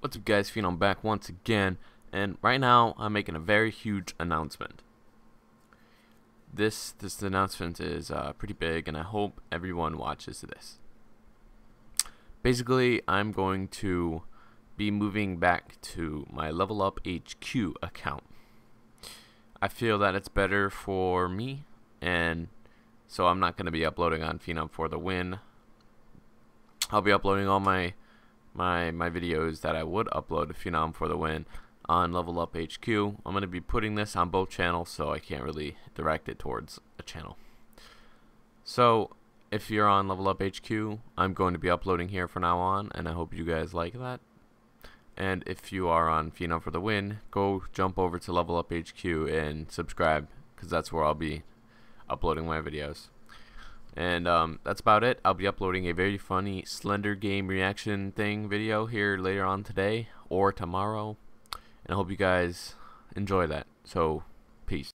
What's up guys, Phenom back once again, and right now I'm making a very huge announcement. This this announcement is uh, pretty big and I hope everyone watches this. Basically, I'm going to be moving back to my Level Up HQ account. I feel that it's better for me, and so I'm not going to be uploading on Phenom for the win. I'll be uploading all my my my videos that I would upload to Phenom for the win on Level Up HQ. I'm going to be putting this on both channels, so I can't really direct it towards a channel. So if you're on Level Up HQ, I'm going to be uploading here from now on, and I hope you guys like that. And if you are on Phenom for the win, go jump over to Level Up HQ and subscribe, because that's where I'll be uploading my videos. And um, that's about it. I'll be uploading a very funny Slender Game reaction thing video here later on today or tomorrow. And I hope you guys enjoy that. So, peace.